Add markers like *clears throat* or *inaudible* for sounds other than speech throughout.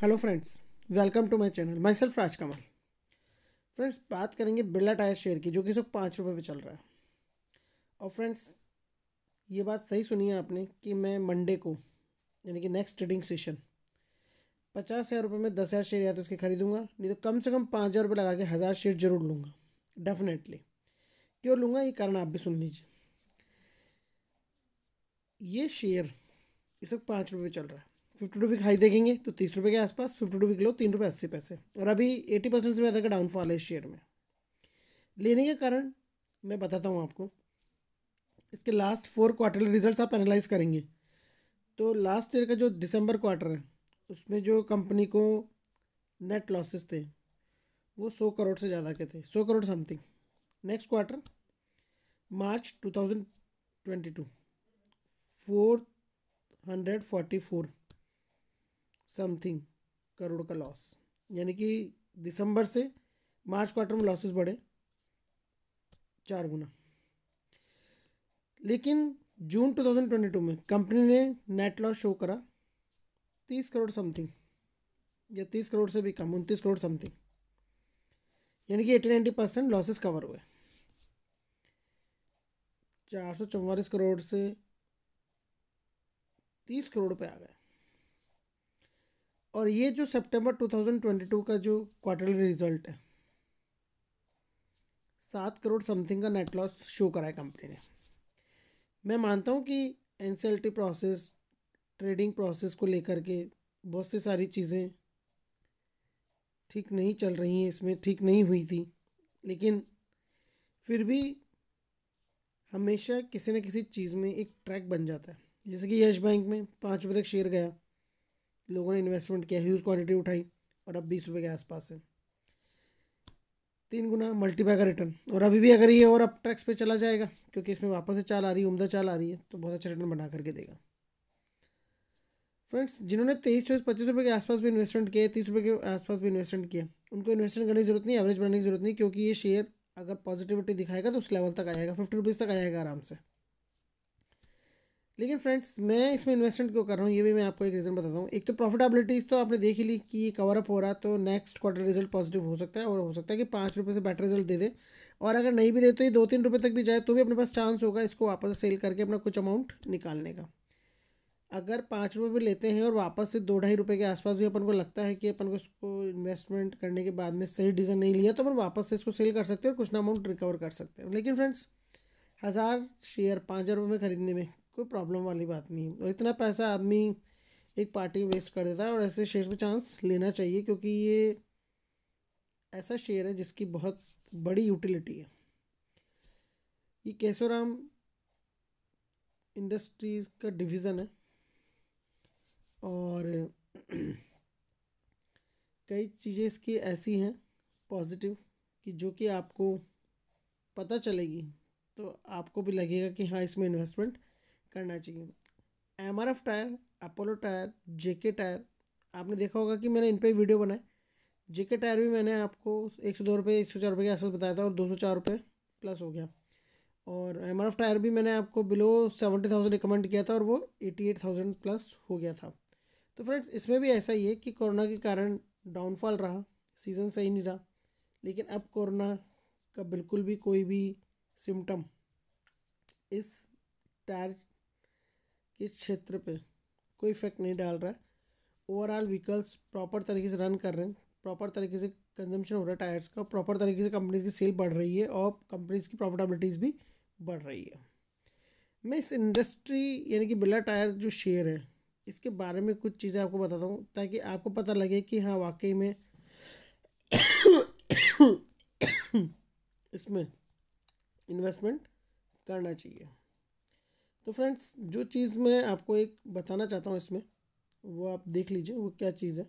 Hello friends welcome to my channel myself Raj Kamal friends बात करेंगे Birla tyre share की जो कि सौ पाँच रुपये पर चल रहा है और फ्रेंड्स ये बात सही सुनी है आपने कि मैं मंडे को यानी कि नेक्स्ट ट्रेडिंग सेशन पचास हज़ार रुपये में दस हज़ार शेयर या तो उसके खरीदूंगा नहीं तो कम से कम पाँच हज़ार रुपये लगा के हज़ार शेयर जरूर लूँगा डेफिनेटली क्यों लूँगा ये कारण आप भी सुन लीजिए ये शेयर इस वक्त पाँच रुपये चल रहा है फिफ्टी टू वीक हाई देखेंगे तो तीस रुपये के आसपास फिफ्टी टू वीक लो तीन रुपये अस्सी पैसे और अभी एटी परसेंट से ज़्यादा का डाउनफॉल है शेयर में लेने के कारण मैं बताता हूँ आपको इसके लास्ट फोर क्वार्टरली रिजल्ट्स आप एनालाइज करेंगे तो लास्ट ईयर का जो दिसंबर क्वार्टर है उसमें जो कंपनी को नेट लॉसेस थे वो सौ करोड़ से ज़्यादा के थे सौ crore something next quarter March two thousand twenty two four hundred forty four something crore का लॉस यानी कि दिसंबर से मार्च क्वार्टर में लॉसेस बढ़े चार गुना लेकिन जून 2022 में कंपनी ने नेट लॉस शो करा तीस करोड़ समथिंग या तीस करोड़ से भी कम उनतीस करोड़ समथिंग यानी कि eighty ninety percent losses cover हुए चार सौ चौवालीस करोड़ से तीस करोड़ पे आ गए और ये जो सितंबर 2022 का जो क्वार्टरली रिजल्ट है सात करोड़ समथिंग का नेट लॉस शो करा है कंपनी ने मैं मानता हूँ कि एन प्रोसेस ट्रेडिंग प्रोसेस को लेकर के बहुत सी सारी चीज़ें ठीक नहीं चल रही हैं इसमें ठीक नहीं हुई थी लेकिन फिर भी हमेशा किसी न किसी चीज़ में एक ट्रैक बन जाता है जैसे कि यश बैंक में पाँच रुपये तक शेयर गया लोगों ने इन्वेस्टमेंट किया ह्यूज क्वांटिटी उठाई और अब बीस रुपये के आसपास है तीन गुना मल्टीपाई का रिटर्न और अभी भी अगर ये और अब टैक्स पे चला जाएगा क्योंकि इसमें वापस से चाल आ रही है उमदा चाल आ रही है तो बहुत अच्छा रिटर्न बना करके देगा फ्रेंड्स जिन्होंने तेईस चौबीस पच्चीस रुपये के आसपास भी इन्वेस्टमेंट किया तीस रुपये के आसपास भी इन्वेस्टमेंट किया उनको इन्वेस्टमेंट करने की जरूरत नहीं एवरेज बनाने की जरूरत नहीं क्योंकि ये शेयर अगर पॉजिटिविटी दिखाएगा तो उस लेवल तक आएगा फिफ्टी रुपीज़ तक आएगा आराम से लेकिन फ्रेंड्स मैं इसमें इन्वेस्टमेंट क्यों कर रहा हूँ ये भी मैं आपको एक रीज़न बताता हूँ एक तो प्रॉफिटेबिलिटीज़ तो आपने देख ही ली कि ये कवर अप हो रहा तो नेक्स्ट क्वार्टर रिजल्ट पॉजिटिव हो सकता है और हो सकता है कि पाँच रुपये से बेटर रिजल्ट दे दे और अगर नहीं भी दे तो ये दो तीन रुपये तक भी जाए तो भी अपने पास चांस होगा इसको वापस सेल करके अपना कुछ अमाउंट निकालने का अगर पाँच रुपये भी लेते हैं और वापस से दो ढाई रुपये के आसपास भी अपन को लगता है कि अपन को इसको इन्वेस्टमेंट करने के बाद में सही डिसीजन नहीं लिया तो अपन वापस से इसको सेल कर सकते हैं और कुछ ना अमाउंट रिकवर कर सकते हैं लेकिन फ्रेंड्स हज़ार शेयर पाँच हज़ार रुपये में ख़रीदने में कोई प्रॉब्लम वाली बात नहीं और इतना पैसा आदमी एक पार्टी वेस्ट कर देता है और ऐसे शेयर में चांस लेना चाहिए क्योंकि ये ऐसा शेयर है जिसकी बहुत बड़ी यूटिलिटी है ये केसोराम इंडस्ट्रीज का डिवीज़न है और *clears throat* कई चीज़ें इसकी ऐसी हैं पॉजिटिव कि जो कि आपको पता चलेगी तो आपको भी लगेगा कि हाँ इसमें इन्वेस्टमेंट करना चाहिए M R F tyre Apollo tyre JK tyre आपने देखा होगा कि मैंने इन पर वीडियो बनाए जेके टायर भी मैंने आपको एक सौ दो रुपये एक सौ चार रुपये के आसपास बताया था और दो सौ चार रुपये प्लस हो गया और एम आर एफ टायर भी मैंने आपको बिलो सेवेंटी थाउजेंड रिकमेंड किया था और वो एटी एट थाउजेंड प्लस हो गया था तो फ्रेंड्स इसमें भी ऐसा ही है कि कोरोना के कारण डाउनफॉल रहा सीज़न सही नहीं रहा लेकिन अब कोरोना का बिल्कुल भी कोई भी सिम्टम इस टायर किस क्षेत्र पे कोई इफेक्ट नहीं डाल रहा है ओवरऑल व्हीकल्स प्रॉपर तरीके से रन कर रहे हैं प्रॉपर तरीके से कंजम्पशन हो रहा है टायर्स का प्रॉपर तरीके से कंपनीज की सेल बढ़ रही है और कंपनीज की प्रॉफिटेबिलिटीज़ भी बढ़ रही है मैं इस इंडस्ट्री यानी कि बिरला टायर जो शेयर है इसके बारे में कुछ चीज़ें आपको बताता हूँ ताकि आपको पता लगे कि हाँ वाकई में *coughs* इसमें इन्वेस्टमेंट करना चाहिए तो फ्रेंड्स जो चीज़ मैं आपको एक बताना चाहता हूँ इसमें वो आप देख लीजिए वो क्या चीज़ है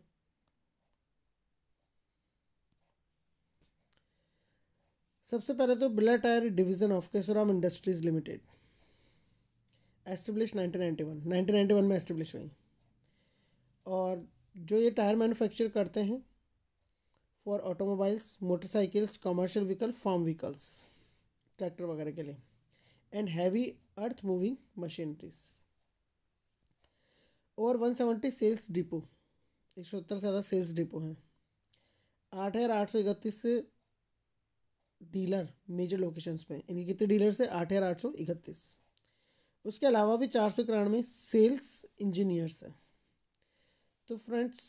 सबसे पहले तो Birla tyre division of Kesoram industries limited establish 1991 1991 में एस्टेब्लिश हुई और जो ये टायर मैन्युफैक्चर करते हैं for automobiles motorcycles commercial vehicle farm vehicles tractor वगैरह के लिए and heavy earth moving machineries और सेवेंटी सेल्स डिपो एक सौ से ज़्यादा सेल्स डिपो हैं आठ हज़ार आठ सौ इकतीस डीलर मेजर लोकेशंस पे इनके कितने डीलर है आठ हज़ार आठ सौ इकतीस उसके अलावा भी चार सौ इक्यानवे सेल्स इंजीनियर्स हैं तो फ्रेंड्स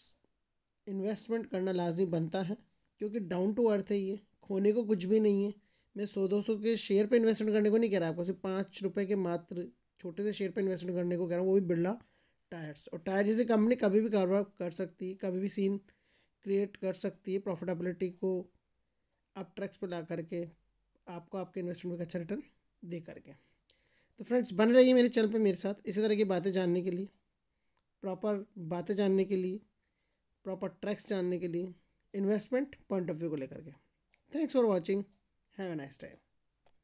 इन्वेस्टमेंट करना लाजमी बनता है क्योंकि डाउन टू अर्थ है ये खोने को कुछ भी नहीं है मैं सौ दो सौ के शेयर पे इन्वेस्टमेंट करने को नहीं कह रहा आपको सिर्फ पाँच रुपये के मात्र छोटे से शेयर पे इन्वेस्टमेंट करने को कह रहा हूँ वो भी बिरला टायर्स और टायर जैसे कंपनी कभी भी कारोबार कर सकती है कभी भी सीन क्रिएट कर सकती है प्रॉफिटेबिलिटी को आप ट्रैक्स पर ला करके आपको आपके इन्वेस्टमेंट का अच्छा रिटर्न दे करके तो फ्रेंड्स बन है मेरे चैनल पर मेरे साथ इसी तरह की बातें जानने के लिए प्रॉपर बातें जानने के लिए प्रॉपर ट्रैक्स जानने के लिए इन्वेस्टमेंट पॉइंट ऑफ व्यू को लेकर के thanks for watching Have a nice day.